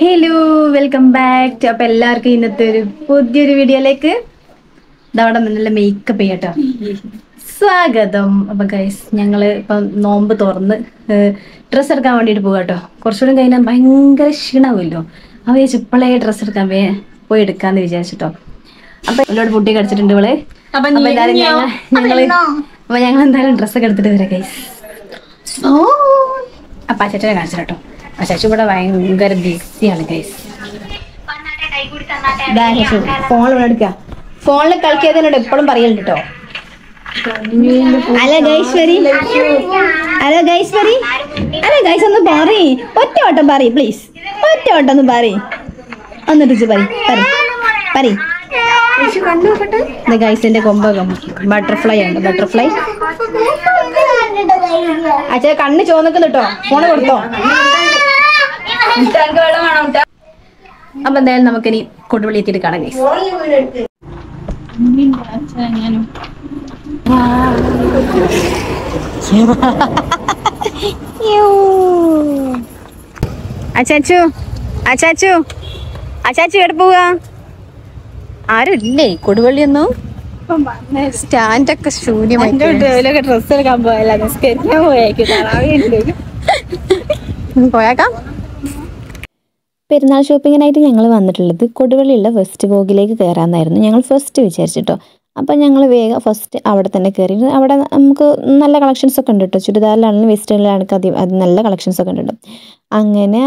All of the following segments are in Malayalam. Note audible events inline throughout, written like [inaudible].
ഹലോ വെൽക്കം ബാക്ക് ടു എല്ലാവർക്കും ഇന്നത്തെ ഒരു പുതിയൊരു വീഡിയോയിലേക്ക് അവിടെ നല്ല മേക്കപ്പ് ചെയ്യട്ടോ സ്വാഗതം അപ്പൊ ഗൈസ് ഞങ്ങള് ഇപ്പൊ നോമ്പ് തുറന്ന് ഡ്രസ്സ് എടുക്കാൻ വേണ്ടിട്ട് പോകുക കേട്ടോ കുറച്ചുകൂടി കഴിഞ്ഞാൽ ഭയങ്കര ക്ഷീണമാവുമല്ലോ അവ ചേച്ചി ഡ്രസ്സ് എടുക്കാൻ വേ പോയി എടുക്കാന്ന് വിചാരിച്ചിട്ടോ അപ്പൊ എന്നോട് പൊട്ടി കടിച്ചിട്ടുണ്ട് ഇവള് അപ്പം ഞങ്ങൾ ഞങ്ങൾ എന്തായാലും ഡ്രസ്സൊക്കെ എടുത്തിട്ട് വരാം ഗൈസ് ഓ അപ്പം അച്ഛനെ കാണിച്ചിട്ടോ ശശി ഇവിടെ ഭയങ്കര ബിസിയാണ് ഗൈസ് എടുക്ക ഫോണിൽ കളിക്കാതെ എപ്പോഴും പറയലുണ്ട് കേട്ടോ അല്ല ഗൈശ്വരി അല്ല ഗൈശ്വരി അല്ല ഗൈസ് ഒന്ന് പറയ് ഒറ്റ വട്ടം പറയ് പ്ലീസ് ഒറ്റ വട്ടം ഒന്ന് പറയ് ഒന്ന് ടീച്ചർ പറയ് പറയ് പറയ് ഗൈസിന്റെ കൊമ്പ ബട്ടർഫ്ലൈ ആണ് ബട്ടർഫ്ലൈ അച്ഛാ കണ്ണ് ചോന്നിക്കുന്നു കേട്ടോ ഫോണ് കൊടുത്തോ അപ്പൊ എന്തായാലും നമുക്കിനി കൊടുവള്ളി എത്തിയിട്ട് കാണാം അച്ചാച്ചു അച്ചാച്ചു അച്ചാച്ചു എവിടെ പോവാ ഒന്നും കൊടുവള്ളിയൊന്നും സ്റ്റാൻഡൊക്കെ ശൂന്യമായി ഡ്രസ്സ് എടുക്കാൻ പോയല്ല [laughs] പോയേക്കാം പെരുന്നാൾ ഷോപ്പിങ്ങിനായിട്ട് ഞങ്ങൾ വന്നിട്ടുള്ളത് കൊടുവള്ളിയുള്ള ഫസ്റ്റ് വോഗിലേക്ക് കയറാമെന്നായിരുന്നു ഞങ്ങൾ ഫസ്റ്റ് വിചാരിച്ചിട്ടോ അപ്പോൾ ഞങ്ങൾ വേഗം ഫസ്റ്റ് അവിടെ തന്നെ കയറി അവിടെ നമുക്ക് നല്ല കളക്ഷൻസ് ഒക്കെ ഉണ്ട് കേട്ടോ ചുരിദാറിലാണെങ്കിലും വെസ്റ്റേണിലാണെങ്കിൽ അതി അത് നല്ല കളക്ഷൻസ് ഒക്കെ ഉണ്ട് അങ്ങനെ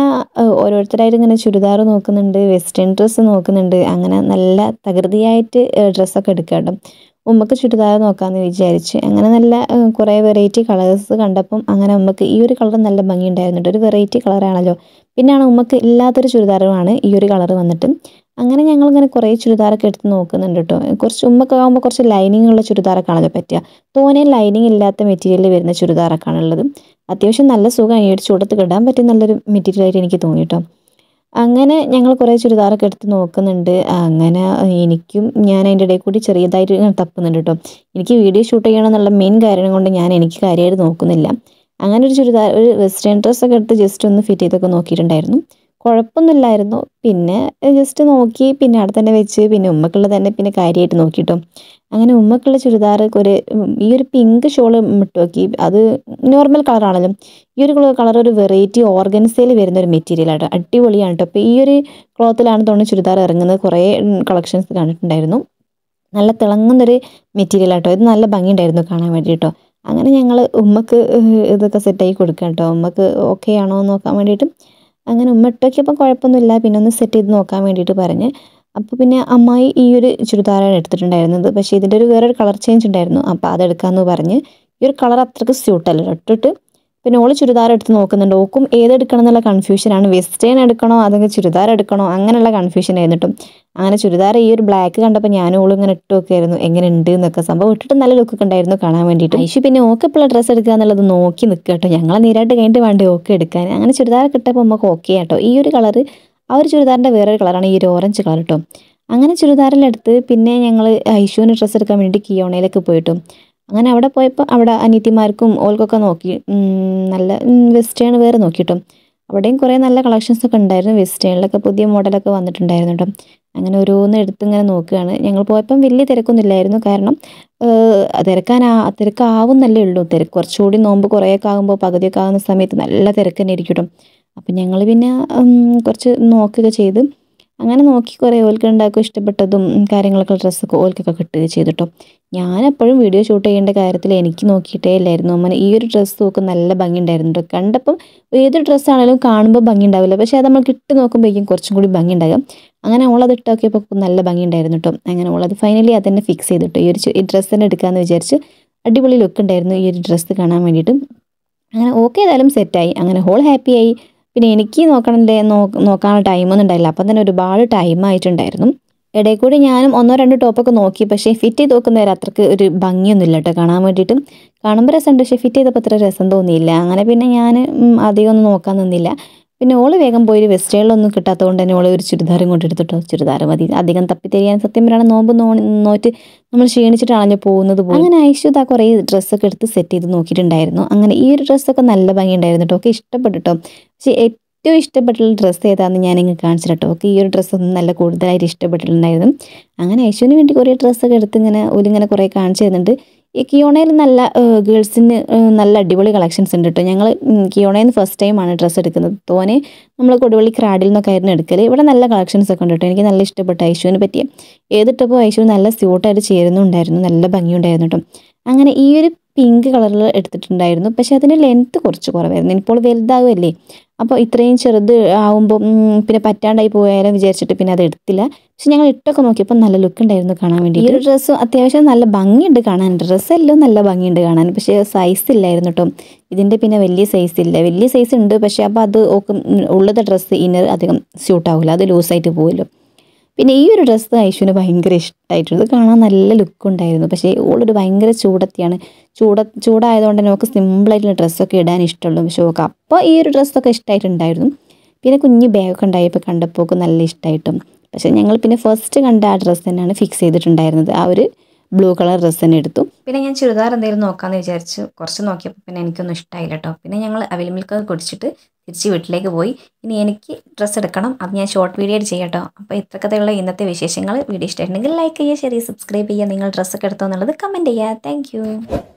ഓരോരുത്തരായിട്ട് ഇങ്ങനെ ചുരിദാർ നോക്കുന്നുണ്ട് വെസ്റ്റേൺ ഡ്രസ്സ് നോക്കുന്നുണ്ട് അങ്ങനെ നല്ല തകൃതിയായിട്ട് ഡ്രസ്സൊക്കെ എടുക്കാം കേട്ടോ ഉമ്മക്ക് ചുരിദാർ നോക്കാമെന്ന് വിചാരിച്ച് അങ്ങനെ നല്ല കുറേ വെറൈറ്റി കളേഴ്സ് കണ്ടപ്പം അങ്ങനെ ഉമ്മക്ക് ഈ ഒരു കളർ നല്ല ഭംഗി ഉണ്ടായിരുന്നുണ്ട് ഒരു വെറൈറ്റി കളറാണല്ലോ പിന്നെയാണ് ഉമ്മക്ക് ഇല്ലാത്തൊരു ചുരിദാറുമാണ് ഈ ഒരു കളർ വന്നിട്ട് അങ്ങനെ ഞങ്ങളിങ്ങനെ കുറേ ചുരിദാറൊക്കെ എടുത്ത് നോക്കുന്നുണ്ട് കേട്ടോ കുറച്ച് ഉമ്മൊക്കെ ആകുമ്പോൾ കുറച്ച് ലൈനിങ് ഉള്ള ചുരിദാറൊക്കെ ആണല്ലോ പറ്റുക തോനെ ലൈനിങ് ഇല്ലാത്ത മെറ്റീരിയലിൽ വരുന്ന ചുരിദാറൊക്കെ ആണുള്ളത് അത്യാവശ്യം നല്ല സുഖം ഈ ഒരു ചൂടത്ത് കിടാൻ പറ്റിയ നല്ലൊരു മെറ്റീരിയലായിട്ട് എനിക്ക് തോന്നി കേട്ടോ അങ്ങനെ ഞങ്ങൾ കുറേ ചുരിദാറൊക്കെ എടുത്ത് നോക്കുന്നുണ്ട് അങ്ങനെ എനിക്കും ഞാൻ അതിൻ്റെ ഇടയിൽ കൂടി ചെറിയതായിട്ട് ഇങ്ങനെ തപ്പുന്നുണ്ട് കേട്ടോ എനിക്ക് വീഡിയോ ഷൂട്ട് ചെയ്യണം എന്നുള്ള മെയിൻ കാരണം കൊണ്ട് ഞാൻ എനിക്ക് കാര്യമായിട്ട് നോക്കുന്നില്ല അങ്ങനെ ഒരു ചുരിദാർ ഒരു വെസ്റ്റേൺ ഡ്രസ്സൊക്കെ എടുത്ത് ജസ്റ്റ് ഒന്ന് ഫിറ്റ് ചെയ്തൊക്കെ നോക്കിയിട്ടുണ്ടായിരുന്നു കുഴപ്പമൊന്നുമില്ലായിരുന്നു പിന്നെ ജസ്റ്റ് നോക്കി പിന്നെ അവിടെ തന്നെ വെച്ച് പിന്നെ ഉമ്മക്കുള്ള തന്നെ പിന്നെ കാര്യമായിട്ട് നോക്കിയിട്ടോ അങ്ങനെ ഉമ്മക്കുള്ള ചുരിദാർ ഒരു ഈ ഒരു പിങ്ക് ഷോൾ ഇട്ട് നോക്കി അത് നോർമൽ കളറാണല്ലോ ഈ ഒരു കളർ ഒരു വെറൈറ്റി ഓർഗൻസയിൽ വരുന്ന ഒരു മെറ്റീരിയലാണ് അടിപൊളിയാണ് കേട്ടോ അപ്പോൾ ഈ ഒരു ക്ലോത്തിലാണ് തോന്നുന്നു ചുരിദാർ ഇറങ്ങുന്നത് കുറേ കളക്ഷൻസ് കണ്ടിട്ടുണ്ടായിരുന്നു നല്ല തിളങ്ങുന്നൊരു മെറ്റീരിയൽ ആട്ടോ ഇത് നല്ല ഭംഗിയുണ്ടായിരുന്നു കാണാൻ വേണ്ടി കേട്ടോ അങ്ങനെ ഞങ്ങൾ ഉമ്മക്ക് ഇതൊക്കെ സെറ്റാക്കി കൊടുക്കാം കേട്ടോ ഉമ്മക്ക് ഓക്കെ ആണോ എന്ന് നോക്കാൻ വേണ്ടിയിട്ട് അങ്ങനെ ഉമ്മ ഇട്ടൊക്കെ അപ്പം കുഴപ്പമൊന്നുമില്ല പിന്നെ ഒന്ന് സെറ്റ് ചെയ്ത് നോക്കാൻ വേണ്ടിയിട്ട് പറഞ്ഞ് അപ്പോൾ പിന്നെ അമ്മായി ഈ ഒരു ചുരിദാറാണ് എടുത്തിട്ടുണ്ടായിരുന്നത് പക്ഷേ ഇതിൻ്റെ ഒരു വേറൊരു കളർ ചേഞ്ച് ഉണ്ടായിരുന്നു അപ്പോൾ അതെടുക്കാമെന്ന് പറഞ്ഞ് ഈ ഒരു കളർ അത്രയ്ക്ക് സ്യൂട്ടല്ല ഇട്ടിട്ട് പിന്നെ ഓള് ചുരിദാർ എടുത്ത് നോക്കുന്നുണ്ട് ഓക്കും ഏതെടുക്കണം എന്നുള്ള കൺഫ്യൂഷനാണ് വെസ്റ്റേൺ എടുക്കണോ അതെങ്കിൽ ചുരിദാർ എടുക്കണോ അങ്ങനെയുള്ള കൺഫ്യൂഷൻ ആയിരുന്നിട്ടും അങ്ങനെ ചുരിദാർ ഈ ഒരു ബ്ലാക്ക് കണ്ടപ്പോൾ ഞാനും ഓളും ഇങ്ങനെ ഇട്ട് നോക്കിയായിരുന്നു എങ്ങനെ ഉണ്ട് എന്നൊക്കെ സംഭവം ഇട്ടിട്ട് നല്ല ലുക്കൊക്കെ ഉണ്ടായിരുന്നു കാണാൻ വേണ്ടിയിട്ട് ഐഷു പിന്നെ ഓക്കെ ഇപ്പോൾ ഡ്രസ്സ് എടുക്കുക എന്നുള്ളത് നോക്കി നിൽക്കുക കേട്ടോ ഞങ്ങളെ നേരായിട്ട് കഴിഞ്ഞിട്ട് വേണ്ടി ഓക്കെ എടുക്കാൻ അങ്ങനെ ചുരിദാർ കിട്ടപ്പോൾ നമുക്ക് ഓക്കെ കേട്ടോ ഈ ഒരു കളറ് ആ ഒരു ചുരിദാറിൻ്റെ വേറൊരു കളറാണ് ഈ ഒരു ഓറഞ്ച് കളർ കേട്ടോ അങ്ങനെ ചുരിദാറിലെടുത്ത് പിന്നെ ഞങ്ങൾ ഐഷുവിന് ഡ്രസ്സ് എടുക്കാൻ വേണ്ടിയിട്ട് കിയോണയിലേക്ക് പോയിട്ടു അങ്ങനെ അവിടെ പോയപ്പോൾ അവിടെ അനിയത്തിമാർക്കും ഓൾക്കൊക്കെ നോക്കി നല്ല വെസ്റ്റേൺ വേറെ നോക്കിയിട്ടും അവിടെയും കുറേ നല്ല കളക്ഷൻസൊക്കെ ഉണ്ടായിരുന്നു വെസ്റ്റേണിലൊക്കെ പുതിയ മോഡലൊക്കെ വന്നിട്ടുണ്ടായിരുന്നു കേട്ടോ അങ്ങനെ ഓരോന്ന് എടുത്ത് ഇങ്ങനെ നോക്കുകയാണ് ഞങ്ങൾ പോയപ്പം വലിയ തിരക്കൊന്നുമില്ലായിരുന്നു കാരണം തിരക്കാനാ തിരക്കാവുന്നല്ലേ ഉള്ളൂ തിരക്ക് കുറച്ചുകൂടി നോമ്പ് കുറേയൊക്കെ ആകുമ്പോൾ പകുതിയൊക്കെ ആകുന്ന സമയത്ത് നല്ല തിരക്ക് തന്നെ ഇരിക്കും അപ്പം ഞങ്ങൾ പിന്നെ കുറച്ച് നോക്കുക ചെയ്ത് അങ്ങനെ നോക്കി കുറേ ഓൽക്ക് ഉണ്ടാക്കും ഇഷ്ടപ്പെട്ടതും കാര്യങ്ങളൊക്കെ ഡ്രസ്സൊക്കെ ഓൽക്കൊക്കെ കിട്ടുകയും ചെയ്തു കേട്ടോ ഞാനെപ്പോഴും വീഡിയോ ഷൂട്ട് ചെയ്യേണ്ട കാര്യത്തിൽ എനിക്ക് നോക്കിയിട്ടേ ഇല്ലായിരുന്നു അമ്മ ഈ ഒരു ഡ്രസ്സ് നോക്ക് നല്ല ഭംഗി ഉണ്ടായിരുന്നു കേട്ടോ കണ്ടപ്പം ഏത് ഡ്രസ്സാണെങ്കിലും കാണുമ്പോൾ ഭംഗി ഉണ്ടാവില്ല പക്ഷേ അത് നമ്മൾ ഇട്ട് നോക്കുമ്പോഴേക്കും കുറച്ചും കൂടി ഭംഗി ഉണ്ടാകും അങ്ങനെ ഉള്ളത് ഇട്ടൊക്കെയപ്പോൾ നല്ല ഭംഗി ഉണ്ടായിരുന്നു കേട്ടോ അങ്ങനെ ഉള്ളത് ഫൈനലി അത് തന്നെ ഫിക്സ് ചെയ്തിട്ടോ ഈ ഒരു ഈ ഡ്രസ്സ് തന്നെ എടുക്കാമെന്ന് വിചാരിച്ച് അടിപൊളി ലുക്ക് ഉണ്ടായിരുന്നു ഈ ഒരു ഡ്രസ്സ് കാണാൻ വേണ്ടിയിട്ട് അങ്ങനെ ഓക്കെ ഏതായാലും സെറ്റായി അങ്ങനെ ഹോൾ ഹാപ്പിയായി പിന്നെ എനിക്ക് നോക്കണേ നോക്കാനുള്ള ടൈമൊന്നും ഉണ്ടായില്ല അപ്പം തന്നെ ഒരുപാട് ടൈം ആയിട്ടുണ്ടായിരുന്നു ഇടയിൽ കൂടി ഞാനും ഒന്നോ രണ്ടോ ടോപ്പൊക്കെ നോക്കി പക്ഷേ ഫിറ്റ് ചെയ്ത് നോക്കുന്നവരെ അത്രക്ക് ഒരു ഇല്ല കേട്ടോ കാണാൻ വേണ്ടിയിട്ടും കാണുമ്പോൾ രസമുണ്ട് പക്ഷേ ഫിറ്റ് ചെയ്തപ്പോൾ അത്ര രസം തോന്നിയില്ല അങ്ങനെ പിന്നെ ഞാൻ അധികം ഒന്നും നോക്കാൻ നിന്നില്ല പിന്നെ ഓള് വേഗം പോയി ഒരു വെസ്റ്റേണിലൊന്നും കിട്ടാത്തതുകൊണ്ട് തന്നെ ഓളെ ഒരു ചുരിദാറും എടുത്തിട്ടോ ചുരിദാർ മതി അധികം തപ്പിത്തെരിയാൻ സത്യം പറയണം നോമ്പ് നോ നോറ്റ് നമ്മൾ ക്ഷീണിച്ചിട്ടാണല്ലോ പോകുന്നത് പോകും അങ്ങനെ ഐശ്വത കുറേ ഡ്രസ്സൊക്കെ എടുത്ത് സെറ്റ് ചെയ്ത് നോക്കിയിട്ടുണ്ടായിരുന്നു അങ്ങനെ ഈ ഒരു ഡ്രസ്സൊക്കെ നല്ല ഭംഗിയുണ്ടായിരുന്നു കേട്ടോ ഒക്കെ ഇഷ്ടപ്പെട്ടു കേട്ടോ പക്ഷേ ഏറ്റവും ഇഷ്ടപ്പെട്ടുള്ള ഡ്രസ്സ് ഏതാണെന്ന് ഞാൻ കാണിച്ചിട്ടോ കാണിച്ചു ഓക്കെ ഈ ഒരു ഒന്നും നല്ല കൂടുതലായിട്ട് ഇഷ്ടപ്പെട്ടിട്ടുണ്ടായിരുന്നു അങ്ങനെ യേശുവിന് വേണ്ടി കുറേ ഡ്രസ്സൊക്കെ എടുത്ത് ഇങ്ങനെ ഇങ്ങനെ കുറേ കാണിച്ചു തരുന്നുണ്ട് ഈ കിയോണയിൽ നല്ല ഗേൾസിന് നല്ല അടിപൊളി കളക്ഷൻസ് ഉണ്ട് കേട്ടോ ഞങ്ങൾ കിയോണയിൽ നിന്ന് ഫസ്റ്റ് ടൈമാണ് ഡ്രസ്സ് എടുക്കുന്നത് തോനെ നമ്മൾ കൊടുവള്ളി ക്രാഡിൽ നിന്നൊക്കെ ആയിരുന്നു എടുക്കൽ ഇവിടെ നല്ല കളക്ഷൻസ് ഒക്കെ ഉണ്ട് കേട്ടോ എനിക്ക് നല്ല ഇഷ്ടപ്പെട്ട ഐശുവിനെ പറ്റിയ ഏതിട്ടപ്പോൾ ഐഷു നല്ല സ്യൂട്ടായിട്ട് ചേരുന്നുണ്ടായിരുന്നു നല്ല ഭംഗിയുണ്ടായിരുന്നു കേട്ടോ അങ്ങനെ ഈ ഒരു പിങ്ക് കളറിൽ എടുത്തിട്ടുണ്ടായിരുന്നു പക്ഷേ അതിന് ലെങ്ത്ത് കുറച്ച് കുറവായിരുന്നു ഇനിയിപ്പോൾ വലുതാകുമല്ലേ അപ്പോൾ ഇത്രയും ചെറുത് ആവുമ്പോൾ പിന്നെ പറ്റാണ്ടായി പോയാലും വിചാരിച്ചിട്ട് പിന്നെ അത് എടുത്തില്ല പക്ഷെ ഞങ്ങൾ ഇട്ടൊക്കെ നോക്കിയപ്പോൾ നല്ല ലുക്ക് ഉണ്ടായിരുന്നു കാണാൻ വേണ്ടി ഈ ഒരു ഡ്രസ്സ് അത്യാവശ്യം നല്ല ഭംഗിയുണ്ട് കാണാൻ ഡ്രസ്സ് എല്ലാം നല്ല ഭംഗിയുണ്ട് കാണാൻ പക്ഷേ സൈസ് ഇല്ലായിരുന്നു കേട്ടോ ഇതിൻ്റെ പിന്നെ വലിയ സൈസ് ഇല്ല വലിയ സൈസ് ഉണ്ട് പക്ഷേ അപ്പോൾ അത് ഓക്കും ഉള്ളത് ഡ്രസ്സ് ഇന്നർ അധികം സ്യൂട്ടാവില്ല അത് ലൂസായിട്ട് പോകുമല്ലോ പിന്നെ ഈ ഒരു ഡ്രസ്സ് ഐശുവിന് ഭയങ്കര ഇഷ്ടമായിട്ടുണ്ട് ഇത് കാണാൻ നല്ല ലുക്ക് ഉണ്ടായിരുന്നു പക്ഷേ ഓളൊരു ഭയങ്കര ചൂടത്തിയാണ് ചൂട ചൂടായതുകൊണ്ട് തന്നെ നമുക്ക് സിമ്പിളായിട്ടുള്ള ഡ്രസ്സൊക്കെ ഇടാൻ ഇഷ്ടമുള്ളൂ പക്ഷേ ഓക്കെ അപ്പോൾ ഈ ഒരു ഡ്രസ്സൊക്കെ ഇഷ്ടമായിട്ടുണ്ടായിരുന്നു പിന്നെ കുഞ്ഞ് ബാഗൊക്കെ ഉണ്ടായപ്പോൾ കണ്ടപ്പോൾ നല്ല ഇഷ്ടമായിട്ടും പക്ഷേ ഞങ്ങൾ പിന്നെ ഫസ്റ്റ് കണ്ട ആ ഡ്രസ്സ് തന്നെയാണ് ഫിക്സ് ചെയ്തിട്ടുണ്ടായിരുന്നത് ആ ഒരു ബ്ലൂ കളർ ഡ്രസ്സ് തന്നെ എടുത്തു പിന്നെ ഞാൻ ചുരിദാർ എന്തെങ്കിലും നോക്കാമെന്ന് വിചാരിച്ചു കുറച്ച് നോക്കിയപ്പോൾ പിന്നെ എനിക്കൊന്നും ഇഷ്ടമായില്ല കേട്ടോ പിന്നെ ഞങ്ങൾ അവിൽ മിൽക്ക് കുടിച്ചിട്ട് തിരിച്ച് വീട്ടിലേക്ക് പോയി ഇനി എനിക്ക് ഡ്രസ്സ് എടുക്കണം അത് ഞാൻ ഷോർട്ട് വീഡിയോ ആയിട്ട് ചെയ്യട്ടോ അപ്പോൾ ഇത്രക്കഥയുള്ള ഇന്നത്തെ വിശേഷങ്ങൾ വീഡിയോ ഇഷ്ടമായിട്ടുണ്ടെങ്കിൽ ലൈക്ക് ചെയ്യുക ഷെയർ ചെയ്യുക സബ്സ്ക്രൈബ് ചെയ്യുക നിങ്ങൾ ഡ്രസ്സൊക്കെ എടുത്തോ എന്നുള്ളത് കമൻറ്റ് ചെയ്യുക താങ്ക്